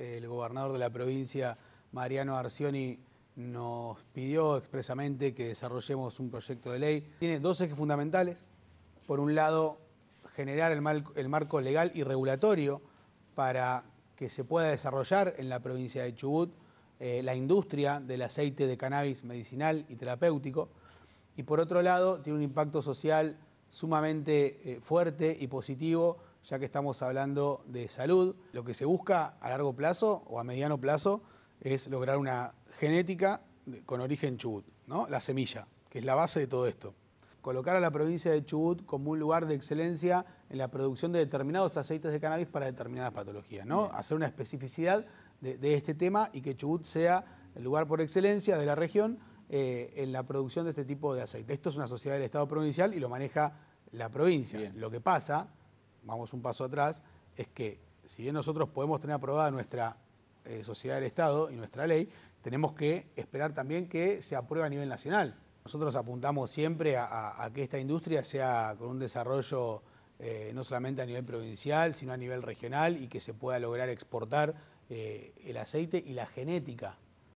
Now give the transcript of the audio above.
El gobernador de la provincia, Mariano Arcioni, nos pidió expresamente que desarrollemos un proyecto de ley. Tiene dos ejes fundamentales. Por un lado, generar el, marco legal y regulatorio para que se pueda desarrollar en la provincia de Chubut eh, la industria del aceite de cannabis medicinal y terapéutico. Y por otro lado, tiene un impacto social sumamente eh, fuerte y positivo ya que estamos hablando de salud, lo que se busca a largo plazo o a mediano plazo es lograr una genética con origen Chubut, ¿no? la semilla, que es la base de todo esto. Colocar a la provincia de Chubut como un lugar de excelencia en la producción de determinados aceites de cannabis para determinadas patologías, ¿no? hacer una especificidad de, este tema y que Chubut sea el lugar por excelencia de la región eh, en la producción de este tipo de aceite. Esto es una sociedad del Estado provincial y lo maneja la provincia. Lo que pasa vamos un paso atrás, es que si bien nosotros podemos tener aprobada nuestra eh, sociedad del Estado y nuestra ley, tenemos que esperar también que se apruebe a nivel nacional. Nosotros apuntamos siempre a, que esta industria sea con un desarrollo eh, no solamente a nivel provincial, sino a nivel regional y que se pueda lograr exportar eh, el aceite y la genética